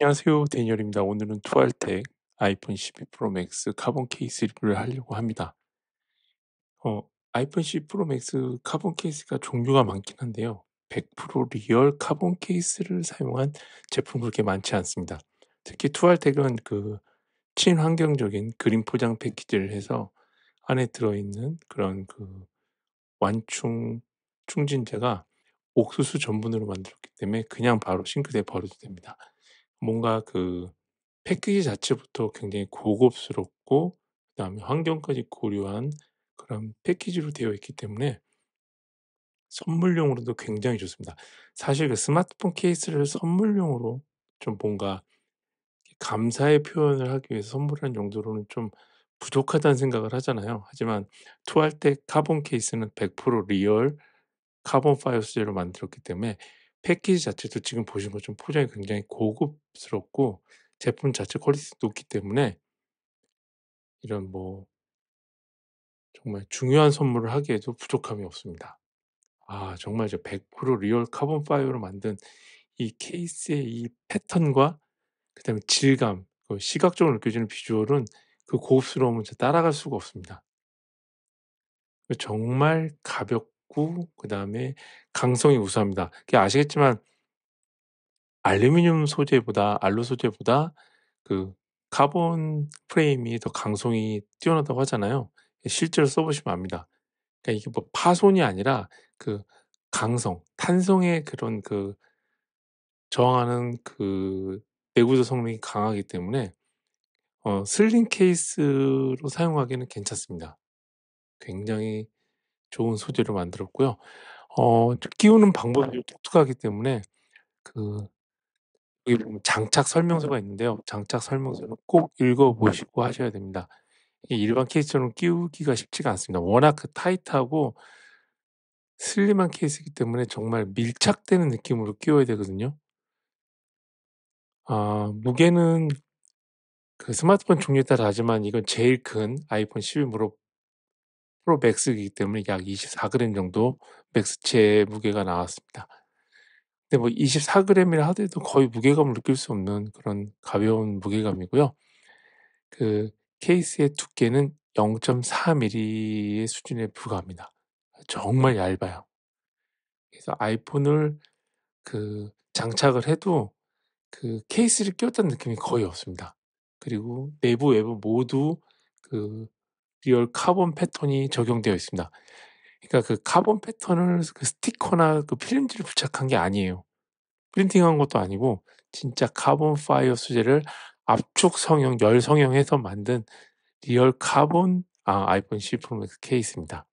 안녕하세요. 데니얼입니다. 오늘은 투알텍 아이폰 12 프로 맥스 카본 케이스 리뷰를 하려고 합니다. 어, 아이폰 12 프로 맥스 카본 케이스가 종류가 많긴 한데요. 100% 리얼 카본 케이스를 사용한 제품 그렇게 많지 않습니다. 특히 투알텍은 그 친환경적인 그림 포장 패키지를 해서 안에 들어있는 그런 그 완충 충진제가 옥수수 전분으로 만들었기 때문에 그냥 바로 싱크대에 버려도 됩니다. 뭔가 그 패키지 자체부터 굉장히 고급스럽고 그다음에 환경까지 고려한 그런 패키지로 되어 있기 때문에 선물용으로도 굉장히 좋습니다. 사실 그 스마트폰 케이스를 선물용으로 좀 뭔가 감사의 표현을 하기 위해서 선물하는 용도로는 좀 부족하다는 생각을 하잖아요. 하지만 투할 때 카본 케이스는 100% 리얼 카본 파이어 소재로 만들었기 때문에 패키지 자체도 지금 보신 것처럼 포장이 굉장히 고급 만족스럽고 제품 자체 퀄리티도 높기 때문에 이런 뭐 정말 중요한 선물을 하기에도 부족함이 없습니다. 아, 정말 저100% 리얼 카본 파이어로 만든 이 케이스의 이 패턴과 그다음에 질감, 그 시각적으로 느껴지는 비주얼은 그고급스러움을 따라갈 수가 없습니다. 정말 가볍고 그다음에 강성이 우수합니다. 아시겠지만 알루미늄 소재보다 알루 소재보다 그 카본 프레임이 더 강성이 뛰어나다고 하잖아요. 실제로 써보시면 압니다. 그러니까 이게 뭐 파손이 아니라 그 강성, 탄성의 그런 그 저항하는 그 내구조 성능이 강하기 때문에 어, 슬림 케이스로 사용하기는 괜찮습니다. 굉장히 좋은 소재로 만들었고요. 어, 끼우는 방법이 아. 독특하기 때문에 그 여기 보면 장착 설명서가 있는데요. 장착 설명서는 꼭 읽어보시고 하셔야 됩니다. 일반 케이스처럼 끼우기가 쉽지가 않습니다. 워낙 그 타이트하고 슬림한 케이스이기 때문에 정말 밀착되는 느낌으로 끼워야 되거든요. 아, 무게는 그 스마트폰 종류에 따라 하지만 이건 제일 큰 아이폰 11 프로 맥스이기 때문에 약 24g 정도 맥스체 무게가 나왔습니다. 근데 뭐 24g이라 하더라도 거의 무게감을 느낄 수 없는 그런 가벼운 무게감이고요. 그 케이스의 두께는 0.4mm의 수준에 불과합니다. 정말 얇아요. 그래서 아이폰을 그 장착을 해도 그 케이스를 끼웠다 느낌이 거의 없습니다. 그리고 내부 외부 모두 그 리얼 카본 패턴이 적용되어 있습니다. 그러니까 그 카본 패턴을 그 스티커나 그 필름지를 부착한 게 아니에요. 프린팅한 것도 아니고 진짜 카본 파이어 수제를 압축 성형, 열 성형해서 만든 리얼 카본 아, 아이폰 10 프로맥스 케이스입니다.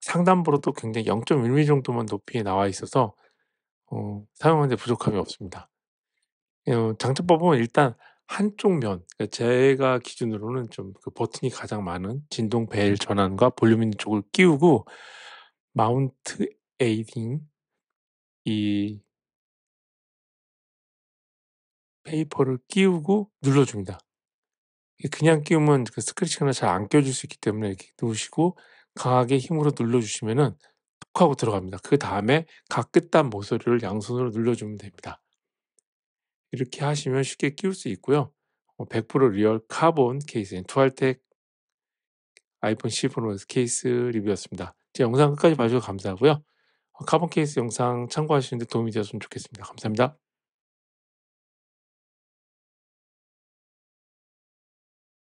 상단부로도 굉장히 0.1mm 정도만 높이에 나와 있어서 어, 사용하는데 부족함이 없습니다. 어, 장점법은 일단 한쪽 면, 그러니까 제가 기준으로는 좀 그 버튼이 가장 많은 진동 벨 음. 전환과 볼륨 있는 쪽을 끼우고 마운트 에이딩 이 페이퍼를 끼우고 눌러줍니다. 그냥 끼우면 그 스크래치나 잘안 껴줄 수 있기 때문에 이렇게 누우시고 강하게 힘으로 눌러주시면은 툭 하고 들어갑니다. 그 다음에 가끗한 모서리를 양손으로 눌러주면 됩니다. 이렇게 하시면 쉽게 끼울 수 있고요. 100% 어, 리얼 카본 케이스인 투알텍 아이폰 10으로 케이스 리뷰였습니다. 제 영상 끝까지 봐주셔서 감사하고요. 어, 카본 케이스 영상 참고하시는데 도움이 되었으면 좋겠습니다. 감사합니다.